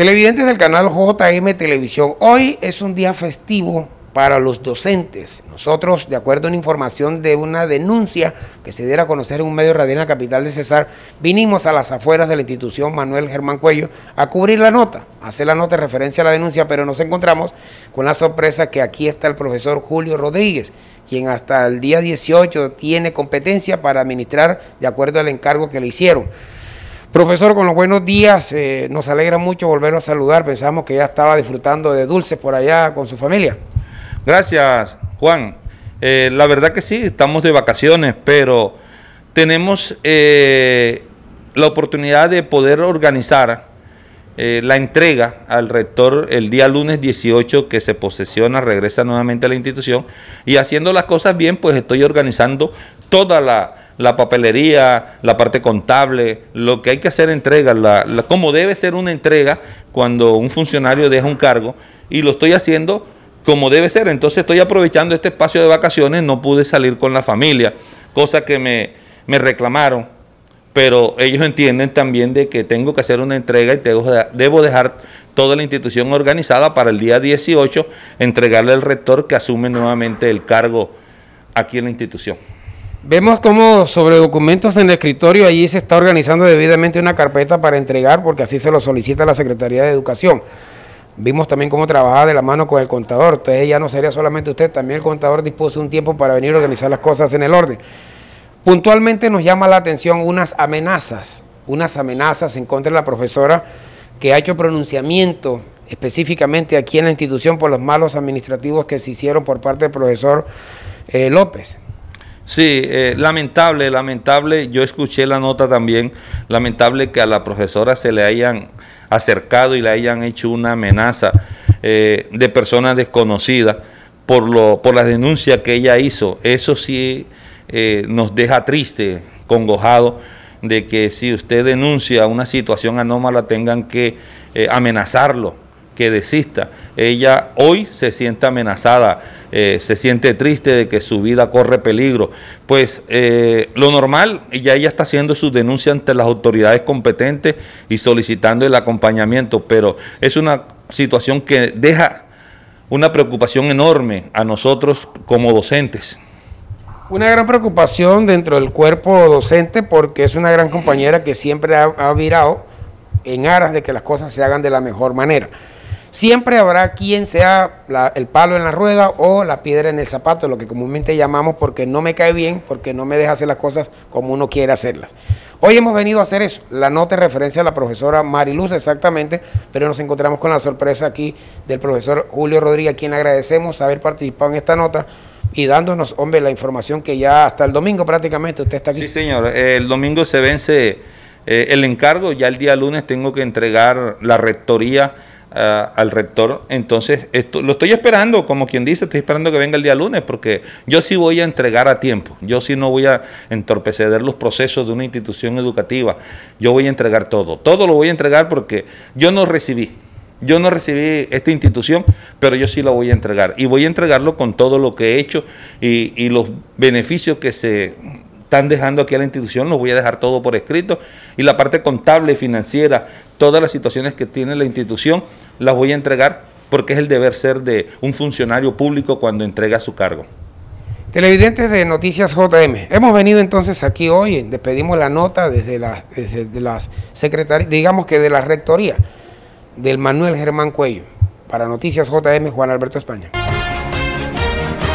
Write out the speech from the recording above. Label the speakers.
Speaker 1: Televidentes del canal JM Televisión, hoy es un día festivo para los docentes. Nosotros, de acuerdo a una información de una denuncia que se diera a conocer en un medio radial en la capital de Cesar, vinimos a las afueras de la institución Manuel Germán Cuello a cubrir la nota, hacer la nota de referencia a la denuncia, pero nos encontramos con la sorpresa que aquí está el profesor Julio Rodríguez, quien hasta el día 18 tiene competencia para administrar de acuerdo al encargo que le hicieron. Profesor, con los buenos días, eh, nos alegra mucho volverlo a saludar. Pensamos que ya estaba disfrutando de dulces por allá con su familia.
Speaker 2: Gracias, Juan. Eh, la verdad que sí, estamos de vacaciones, pero tenemos eh, la oportunidad de poder organizar la entrega al rector el día lunes 18 que se posesiona, regresa nuevamente a la institución y haciendo las cosas bien, pues estoy organizando toda la la papelería, la parte contable, lo que hay que hacer entrega, la, como debe ser una entrega cuando un funcionario deja un cargo, y lo estoy haciendo como debe ser. Entonces estoy aprovechando este espacio de vacaciones, no pude salir con la familia, cosa que me, me reclamaron, pero ellos entienden también de que tengo que hacer una entrega y tengo, debo dejar toda la institución organizada para el día 18 entregarle al rector que asume nuevamente el cargo aquí en la institución.
Speaker 1: Vemos cómo sobre documentos en el escritorio allí se está organizando debidamente una carpeta para entregar porque así se lo solicita la Secretaría de Educación. Vimos también cómo trabajaba de la mano con el contador. Entonces ya no sería solamente usted, también el contador dispuso un tiempo para venir a organizar las cosas en el orden. Puntualmente nos llama la atención unas amenazas, unas amenazas en contra de la profesora que ha hecho pronunciamiento específicamente aquí en la institución por los malos administrativos que se hicieron por parte del profesor eh, López.
Speaker 2: Sí, eh, lamentable, lamentable. Yo escuché la nota también. Lamentable que a la profesora se le hayan acercado y le hayan hecho una amenaza eh, de personas desconocidas por, lo, por la denuncia que ella hizo. Eso sí eh, nos deja triste, congojado, de que si usted denuncia una situación anómala tengan que amenazarlo que desista. Ella hoy se siente amenazada, eh, se siente triste de que su vida corre peligro. Pues eh, lo normal, ya ella está haciendo su denuncia ante las autoridades competentes y solicitando el acompañamiento, pero es una situación que deja una preocupación enorme a nosotros como docentes.
Speaker 1: Una gran preocupación dentro del cuerpo docente porque es una gran compañera que siempre ha virado en aras de que las cosas se hagan de la mejor manera. Siempre habrá quien sea el palo en la rueda o la piedra en el zapato, lo que comúnmente llamamos porque no me cae bien, porque no me deja hacer las cosas como uno quiere hacerlas. Hoy hemos venido a hacer eso, la nota en referencia a la profesora Mariluz exactamente, pero nos encontramos con la sorpresa aquí del profesor Julio Rodríguez, a quien agradecemos haber participado en esta nota y dándonos, hombre, la información que ya hasta el domingo prácticamente usted está aquí. Sí,
Speaker 2: señor, el domingo se vence eh, el encargo, ya el día lunes tengo que entregar la rectoría al rector. Entonces, esto, lo estoy esperando, como quien dice, estoy esperando que venga el día lunes, porque yo sí voy a entregar a tiempo, yo sí no voy a entorpecer los procesos de una institución educativa, yo voy a entregar todo, todo lo voy a entregar porque yo no recibí. Yo no recibí esta institución, pero yo sí la voy a entregar. Y voy a entregarlo con todo lo que he hecho y los beneficios que se están dejando aquí a la institución, Lo voy a dejar todo por escrito. Y la parte contable, financiera, todas las situaciones que tiene la institución, las voy a entregar porque es el deber ser de un funcionario público cuando entrega su cargo.
Speaker 1: Televidentes de Noticias JM, hemos venido entonces aquí hoy, despedimos la nota desde la, las secretaría, digamos que de la rectoría del Manuel Germán Cuello. Para Noticias JM, Juan Alberto España.